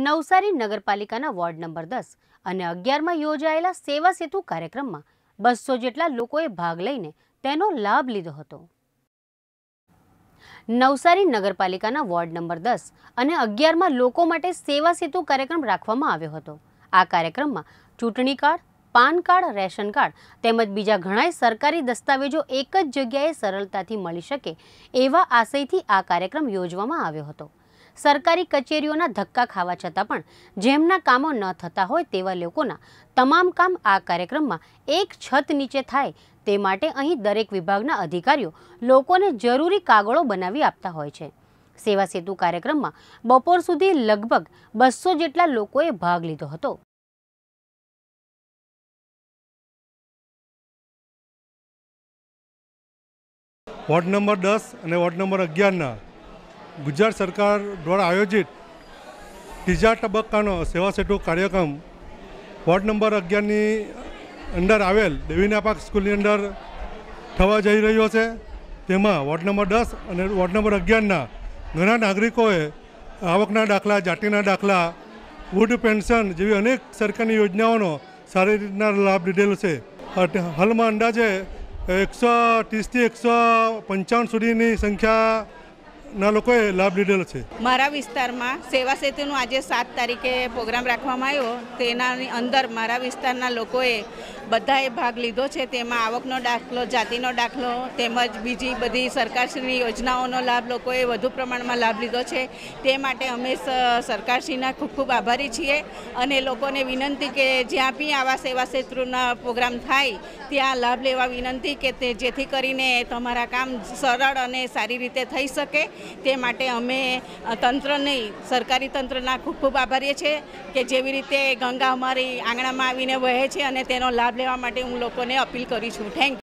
નવસારી નગરપાલિકાના ward number દસ અને અગિયારમાં યોજાયેલા સેવા સેતુ કાર્યક્રમમાં બસો જેટલા લોકોએ ભાગ લઈને તેનો લાભ લીધો હતો નવસારી નગરપાલિકાના વોર્ડ નંબર દસ અને અગિયારમાં લોકો માટે સેવા સેતુ કાર્યક્રમ રાખવામાં આવ્યો હતો આ કાર્યક્રમમાં ચૂંટણી card PAN card ration card તેમજ બીજા ઘણાય સરકારી દસ્તાવેજો એક જ જગ્યાએ સરળતાથી મળી શકે એવા આશયથી આ કાર્યક્રમ યોજવામાં આવ્યો હતો સરકારી કચેરીઓના ધક્કા ખાવા છતાં પણ જેમના કામો ન થતા હોય તેવા લોકોના તમામ કામ આ કાર્યક્રમમાં એક છત નીચે થાય તે માટે અહીં દરેક વિભાગના અધિકારીઓ લોકોને જરૂરી કાગળો બનાવી આપતા હોય છે સેવા સેતુ કાર્યક્રમમાં બપોર સુધી લગભગ બસો જેટલા લોકોએ ભાગ લીધો હતો વોર્ડ નંબર દસ અને વોર્ડ નંબર અગિયારના ગુજરાત સરકાર દ્વારા આયોજિત ત્રીજા તબક્કાનો સેવા સેતુ કાર્યક્રમ વોર્ડ નંબર અગિયારની અંદર આવેલ દેવીના પાક સ્કૂલની અંદર થવા જઈ રહ્યો છે તેમાં વોર્ડ નંબર દસ અને વોર્ડ નંબર અગિયારના ઘણા નાગરિકોએ આવકના દાખલા જાતિના દાખલા વૂડ પેન્શન જેવી અનેક સરકારની યોજનાઓનો સારી રીતના લાભ લીધેલો છે હાલમાં અંદાજે એકસો ત્રીસથી એકસો પંચાવન સુધીની સંખ્યા ના લોકોએ લાભ લીધેલો છે મારા વિસ્તારમાં સેવા સેતુનો આજે સાત તારીખે પ્રોગ્રામ રાખવામાં આવ્યો તેનાની અંદર મારા વિસ્તારના લોકોએ બધાએ ભાગ લીધો છે તેમાં આવકનો દાખલો જાતિનો દાખલો તેમજ બીજી બધી સરકારશ્રીની યોજનાઓનો લાભ લોકોએ વધુ પ્રમાણમાં લાભ લીધો છે તે માટે અમે સરકારશ્રીના ખૂબ ખૂબ આભારી છીએ અને લોકોને વિનંતી કે જ્યાં બી આવા સેવા ક્ષેત્રના પ્રોગ્રામ થાય ત્યાં લાભ લેવા વિનંતી કે તે જેથી કરીને તમારા કામ સરળ અને સારી રીતે થઈ શકે તે માટે અમે તંત્ર નહીં સરકારી તંત્રના ખૂબ ખૂબ આભારીએ છીએ કે જેવી રીતે ગંગા અમારી આંગણામાં આવીને વહે છે અને તેનો લાભ લેવા માટે હું લોકોને અપીલ કરી છું થેન્ક